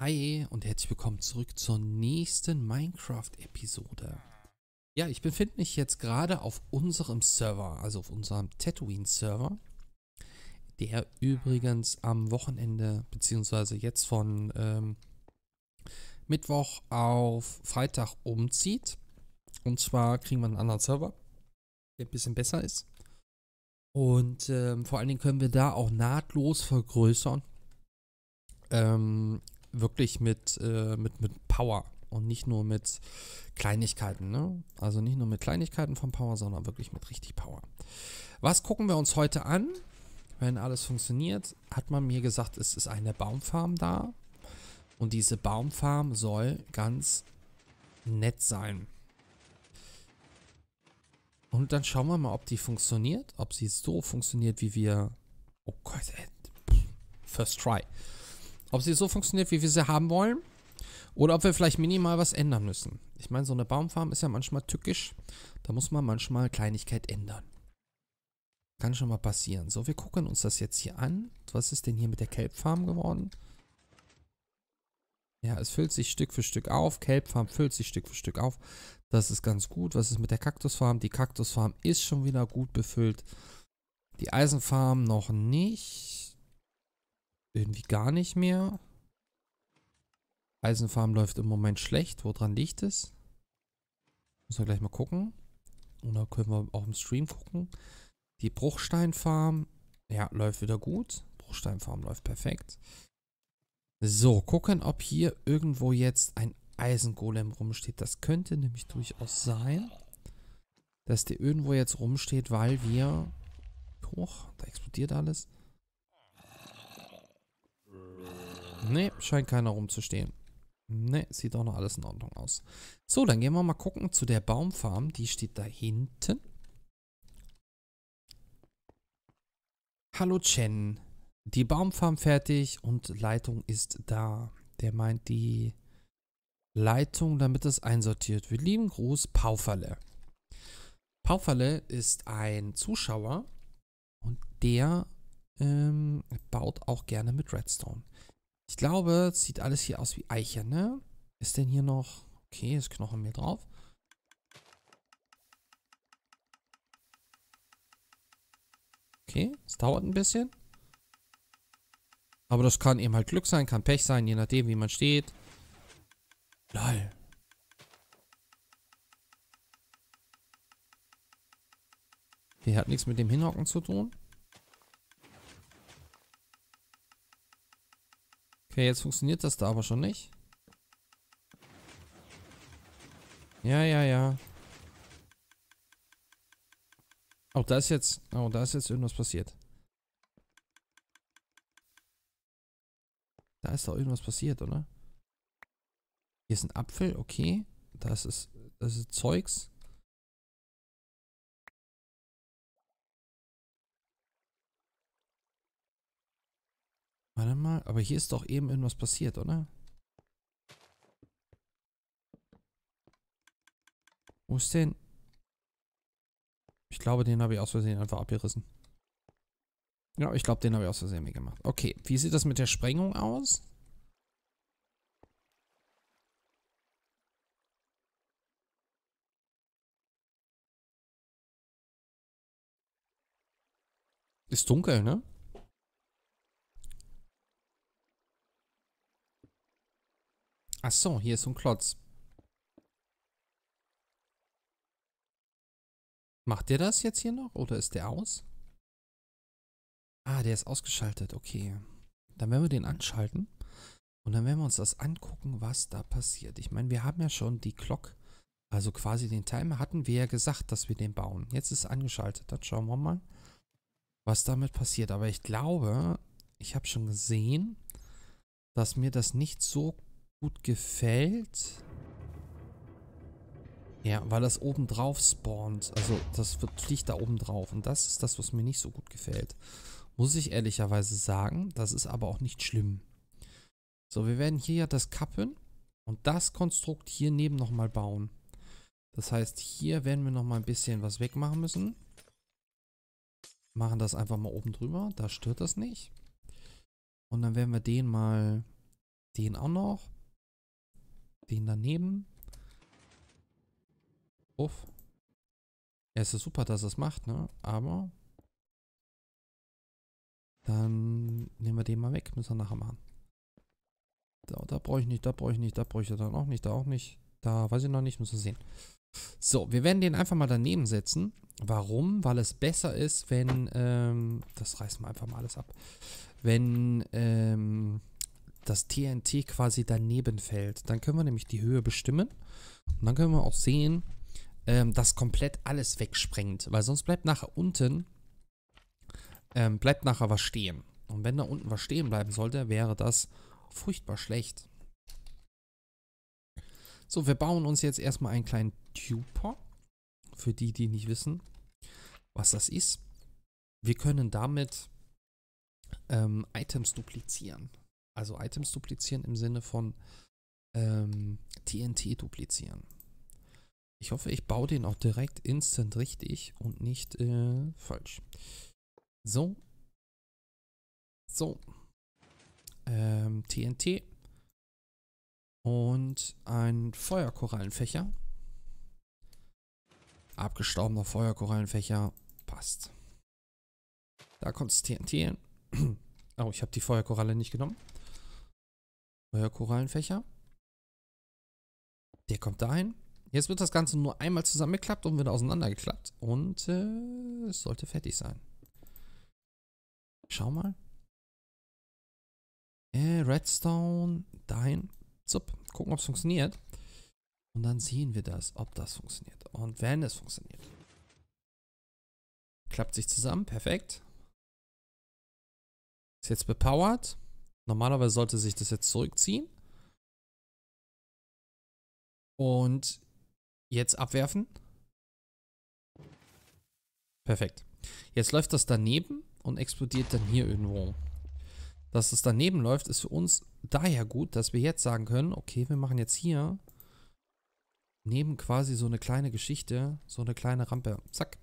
Hi und herzlich willkommen zurück zur nächsten Minecraft-Episode. Ja, ich befinde mich jetzt gerade auf unserem Server, also auf unserem Tatooine-Server, der übrigens am Wochenende, beziehungsweise jetzt von ähm, Mittwoch auf Freitag umzieht. Und zwar kriegen wir einen anderen Server, der ein bisschen besser ist. Und ähm, vor allen Dingen können wir da auch nahtlos vergrößern. Ähm, wirklich mit, äh, mit, mit Power und nicht nur mit Kleinigkeiten. Ne? Also nicht nur mit Kleinigkeiten von Power, sondern wirklich mit richtig Power. Was gucken wir uns heute an? Wenn alles funktioniert, hat man mir gesagt, es ist eine Baumfarm da. Und diese Baumfarm soll ganz nett sein. Und dann schauen wir mal, ob die funktioniert. Ob sie so funktioniert, wie wir... Oh Gott, First try. Ob sie so funktioniert, wie wir sie haben wollen, oder ob wir vielleicht minimal was ändern müssen. Ich meine, so eine Baumfarm ist ja manchmal tückisch. Da muss man manchmal Kleinigkeit ändern. Kann schon mal passieren. So, wir gucken uns das jetzt hier an. Was ist denn hier mit der Kelbfarm geworden? Ja, es füllt sich Stück für Stück auf. Kelbfarm füllt sich Stück für Stück auf. Das ist ganz gut. Was ist mit der Kaktusfarm? Die Kaktusfarm ist schon wieder gut befüllt. Die Eisenfarm noch nicht irgendwie gar nicht mehr. Eisenfarm läuft im Moment schlecht. Woran liegt es? Müssen wir gleich mal gucken. Und da können wir auch im Stream gucken. Die Bruchsteinfarm, ja, läuft wieder gut. Bruchsteinfarm läuft perfekt. So, gucken, ob hier irgendwo jetzt ein Eisengolem rumsteht. Das könnte nämlich durchaus sein, dass der irgendwo jetzt rumsteht, weil wir... Hoch, da explodiert alles. Nee, scheint keiner rumzustehen. Ne, sieht auch noch alles in Ordnung aus. So, dann gehen wir mal gucken zu der Baumfarm. Die steht da hinten. Hallo Chen. Die Baumfarm fertig und Leitung ist da. Der meint die Leitung, damit es einsortiert wird. Lieben Gruß, Pauferle. Pauferle ist ein Zuschauer und der ähm, baut auch gerne mit Redstone. Ich glaube, es sieht alles hier aus wie Eiche, ne? Ist denn hier noch... Okay, ist Knochenmehl drauf. Okay, es dauert ein bisschen. Aber das kann eben halt Glück sein, kann Pech sein, je nachdem, wie man steht. Lol. Hier hat nichts mit dem Hinhocken zu tun. Okay, jetzt funktioniert das da aber schon nicht. Ja, ja, ja. Oh, da ist jetzt... Oh, da ist jetzt irgendwas passiert. Da ist doch irgendwas passiert, oder? Hier ist ein Apfel, okay. Das ist... Das ist Zeugs. Warte mal, aber hier ist doch eben irgendwas passiert, oder? Wo ist denn? Ich glaube, den habe ich aus Versehen einfach abgerissen. Ja, ich glaube, den habe ich aus Versehen gemacht. Okay, wie sieht das mit der Sprengung aus? Ist dunkel, ne? Ach so, hier ist so ein Klotz. Macht der das jetzt hier noch oder ist der aus? Ah, der ist ausgeschaltet. Okay. Dann werden wir den anschalten und dann werden wir uns das angucken, was da passiert. Ich meine, wir haben ja schon die Glock, also quasi den Timer, hatten wir ja gesagt, dass wir den bauen. Jetzt ist es angeschaltet. Dann schauen wir mal, was damit passiert. Aber ich glaube, ich habe schon gesehen, dass mir das nicht so gut gefällt. Ja, weil das oben drauf spawnt. Also das wird, fliegt da oben drauf. Und das ist das, was mir nicht so gut gefällt. Muss ich ehrlicherweise sagen. Das ist aber auch nicht schlimm. So, wir werden hier ja das kappen. Und das Konstrukt hier neben nochmal bauen. Das heißt, hier werden wir nochmal ein bisschen was wegmachen müssen. Machen das einfach mal oben drüber. Da stört das nicht. Und dann werden wir den mal... Den auch noch. Den daneben. Uff. Ja, es ist super, dass es macht, ne? Aber. Dann nehmen wir den mal weg. Müssen wir nachher machen. Da, da brauche ich nicht, da brauche ich nicht, da brauche ich dann auch nicht, da auch nicht. Da weiß ich noch nicht, müssen wir sehen. So, wir werden den einfach mal daneben setzen. Warum? Weil es besser ist, wenn, ähm, das reißen wir einfach mal alles ab. Wenn, ähm, das TNT quasi daneben fällt. Dann können wir nämlich die Höhe bestimmen. Und dann können wir auch sehen, ähm, dass komplett alles wegsprengt. Weil sonst bleibt nachher unten, ähm, bleibt nachher was stehen. Und wenn da unten was stehen bleiben sollte, wäre das furchtbar schlecht. So, wir bauen uns jetzt erstmal einen kleinen Duper. Für die, die nicht wissen, was das ist. Wir können damit ähm, Items duplizieren also Items duplizieren im Sinne von ähm, TNT duplizieren. Ich hoffe, ich baue den auch direkt instant richtig und nicht äh, falsch. So. So. Ähm, TNT. Und ein Feuerkorallenfächer. Abgestorbener Feuerkorallenfächer. Passt. Da kommt das TNT hin. Oh, ich habe die Feuerkoralle nicht genommen euer Korallenfächer. Der kommt dahin. Jetzt wird das Ganze nur einmal zusammengeklappt und wird auseinandergeklappt. Und äh, es sollte fertig sein. Schau mal. Äh, Redstone. Dahin. Zup. Gucken, ob es funktioniert. Und dann sehen wir das, ob das funktioniert. Und wenn es funktioniert. Klappt sich zusammen. Perfekt. Ist jetzt bepowert. Normalerweise sollte sich das jetzt zurückziehen. Und jetzt abwerfen. Perfekt. Jetzt läuft das daneben und explodiert dann hier irgendwo. Dass das daneben läuft, ist für uns daher gut, dass wir jetzt sagen können, okay, wir machen jetzt hier neben quasi so eine kleine Geschichte, so eine kleine Rampe. Zack.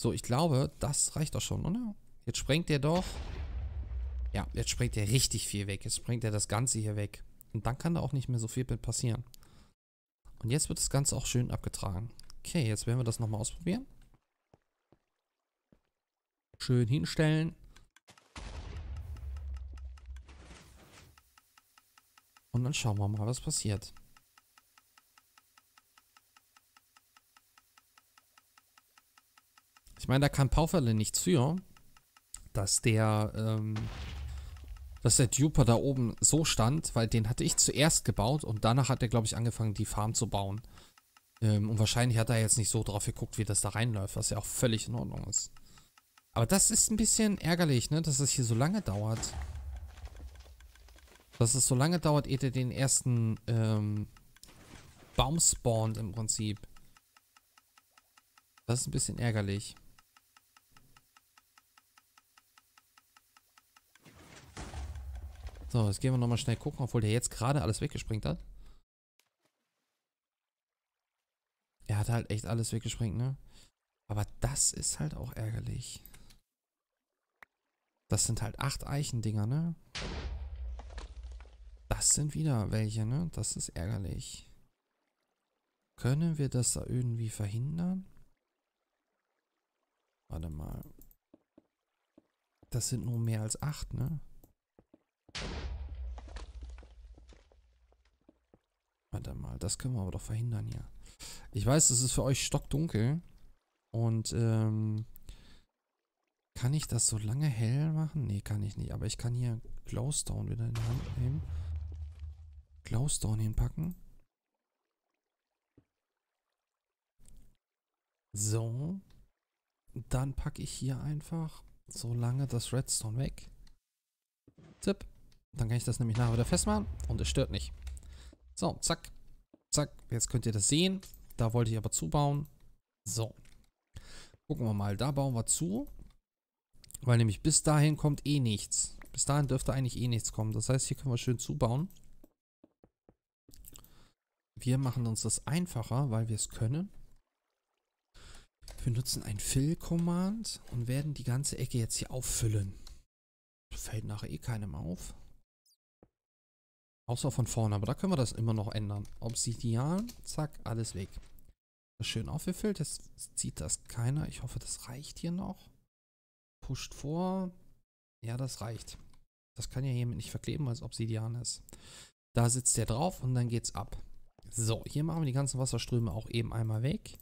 So, ich glaube, das reicht doch schon, oder? Jetzt sprengt der doch. Ja, jetzt springt er richtig viel weg. Jetzt springt er das Ganze hier weg. Und dann kann da auch nicht mehr so viel mit passieren. Und jetzt wird das Ganze auch schön abgetragen. Okay, jetzt werden wir das nochmal ausprobieren. Schön hinstellen. Und dann schauen wir mal, was passiert. Ich meine, da kann Pauferle nichts für, dass der ähm, dass der Duper da oben so stand, weil den hatte ich zuerst gebaut und danach hat er, glaube ich, angefangen, die Farm zu bauen. Ähm, und wahrscheinlich hat er jetzt nicht so drauf geguckt, wie das da reinläuft, was ja auch völlig in Ordnung ist. Aber das ist ein bisschen ärgerlich, ne, dass es hier so lange dauert. Dass es so lange dauert, ehe der den ersten ähm, Baum spawnt im Prinzip. Das ist ein bisschen ärgerlich. So, jetzt gehen wir nochmal schnell gucken, obwohl der jetzt gerade alles weggesprengt hat. Er hat halt echt alles weggesprengt, ne? Aber das ist halt auch ärgerlich. Das sind halt acht Eichendinger, ne? Das sind wieder welche, ne? Das ist ärgerlich. Können wir das da irgendwie verhindern? Warte mal. Das sind nur mehr als acht, ne? Warte mal, das können wir aber doch verhindern hier. Ich weiß, es ist für euch stockdunkel. Und, ähm, kann ich das so lange hell machen? Nee, kann ich nicht. Aber ich kann hier Glowstone wieder in die Hand nehmen. Glowstone hinpacken. So. Dann packe ich hier einfach so lange das Redstone weg. Zip. Dann kann ich das nämlich nachher wieder festmachen und es stört nicht. So, zack, zack. Jetzt könnt ihr das sehen. Da wollte ich aber zubauen. So. Gucken wir mal. Da bauen wir zu. Weil nämlich bis dahin kommt eh nichts. Bis dahin dürfte eigentlich eh nichts kommen. Das heißt, hier können wir schön zubauen. Wir machen uns das einfacher, weil wir es können. Wir nutzen ein Fill-Command und werden die ganze Ecke jetzt hier auffüllen. Fällt nachher eh keinem auf. Außer von vorne, aber da können wir das immer noch ändern. Obsidian, zack, alles weg. Das ist schön aufgefüllt, jetzt zieht das keiner. Ich hoffe, das reicht hier noch. Pusht vor. Ja, das reicht. Das kann ja hiermit nicht verkleben, weil es Obsidian ist. Da sitzt der drauf und dann geht's ab. So, hier machen wir die ganzen Wasserströme auch eben einmal weg.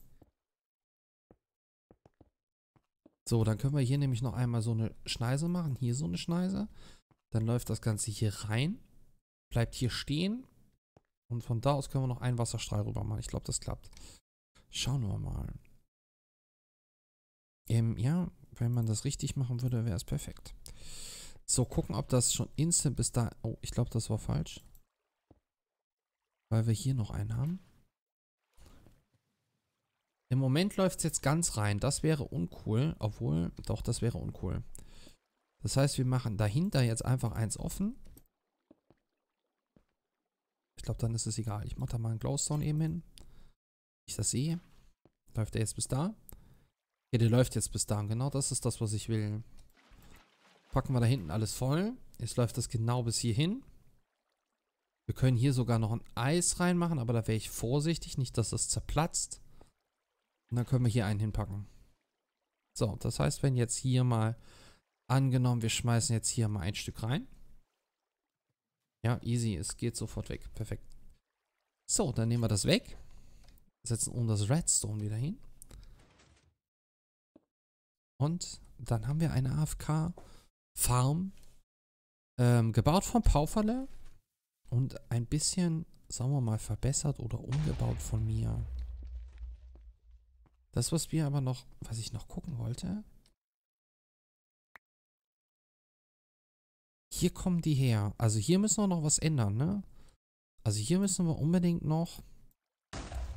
So, dann können wir hier nämlich noch einmal so eine Schneise machen. Hier so eine Schneise. Dann läuft das Ganze hier rein bleibt hier stehen. Und von da aus können wir noch einen Wasserstrahl rüber machen. Ich glaube, das klappt. Schauen wir mal. Ähm, ja, wenn man das richtig machen würde, wäre es perfekt. So, gucken, ob das schon instant bis da... Oh, ich glaube, das war falsch. Weil wir hier noch einen haben. Im Moment läuft es jetzt ganz rein. Das wäre uncool. Obwohl, doch, das wäre uncool. Das heißt, wir machen dahinter jetzt einfach eins offen glaube, dann ist es egal. Ich mache da mal einen Glowstone eben hin. Ich das sehe. Läuft der jetzt bis da? Ja, der läuft jetzt bis da. Genau das ist das, was ich will. Packen wir da hinten alles voll. Jetzt läuft das genau bis hier hin. Wir können hier sogar noch ein Eis reinmachen, aber da wäre ich vorsichtig. Nicht, dass das zerplatzt. Und dann können wir hier einen hinpacken. So, das heißt, wenn jetzt hier mal, angenommen, wir schmeißen jetzt hier mal ein Stück rein. Ja, easy. Es geht sofort weg. Perfekt. So, dann nehmen wir das weg. Setzen um das Redstone wieder hin. Und dann haben wir eine AFK-Farm ähm, gebaut von Pauferle und ein bisschen, sagen wir mal, verbessert oder umgebaut von mir. Das, was wir aber noch, was ich noch gucken wollte, hier kommen die her. Also hier müssen wir noch was ändern, ne? Also hier müssen wir unbedingt noch,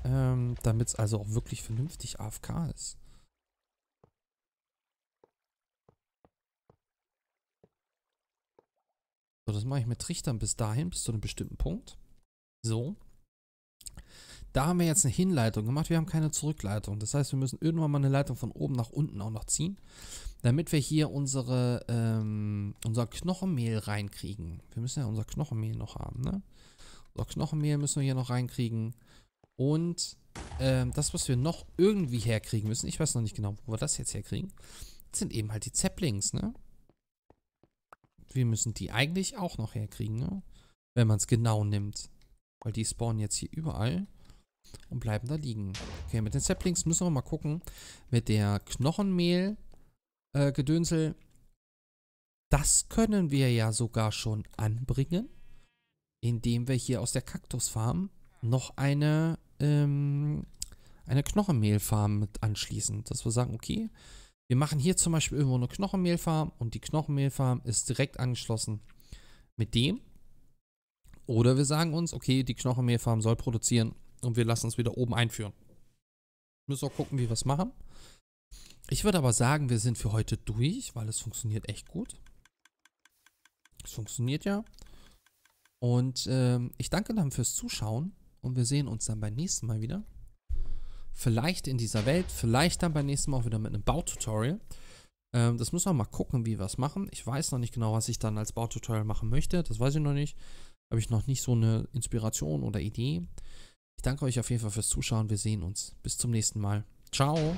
ähm, damit es also auch wirklich vernünftig AFK ist. So, das mache ich mit Trichtern bis dahin, bis zu einem bestimmten Punkt. So. Da haben wir jetzt eine Hinleitung gemacht, wir haben keine Zurückleitung. Das heißt, wir müssen irgendwann mal eine Leitung von oben nach unten auch noch ziehen, damit wir hier unsere, ähm, unser Knochenmehl reinkriegen. Wir müssen ja unser Knochenmehl noch haben, ne? Unser Knochenmehl müssen wir hier noch reinkriegen. Und ähm, das, was wir noch irgendwie herkriegen müssen, ich weiß noch nicht genau, wo wir das jetzt herkriegen, sind eben halt die Zeppelings, ne? Wir müssen die eigentlich auch noch herkriegen, ne? Wenn man es genau nimmt. Weil die spawnen jetzt hier überall und bleiben da liegen. Okay, mit den Saplings müssen wir mal gucken. Mit der Knochenmehl-Gedönsel. Äh, das können wir ja sogar schon anbringen, indem wir hier aus der Kaktusfarm noch eine, ähm, eine Knochenmehlfarm mit anschließen. Dass wir sagen, okay, wir machen hier zum Beispiel irgendwo eine Knochenmehlfarm und die Knochenmehlfarm ist direkt angeschlossen mit dem. Oder wir sagen uns, okay, die Knochenmehlfarm soll produzieren und wir lassen es wieder oben einführen. Müssen auch gucken, wie wir es machen. Ich würde aber sagen, wir sind für heute durch, weil es funktioniert echt gut. Es funktioniert ja. Und ähm, ich danke dann fürs Zuschauen und wir sehen uns dann beim nächsten Mal wieder. Vielleicht in dieser Welt, vielleicht dann beim nächsten Mal auch wieder mit einem Baututorial. Ähm, das müssen wir mal gucken, wie wir es machen. Ich weiß noch nicht genau, was ich dann als Baututorial machen möchte. Das weiß ich noch nicht. Habe ich noch nicht so eine Inspiration oder Idee. Ich danke euch auf jeden Fall fürs Zuschauen. Wir sehen uns. Bis zum nächsten Mal. Ciao.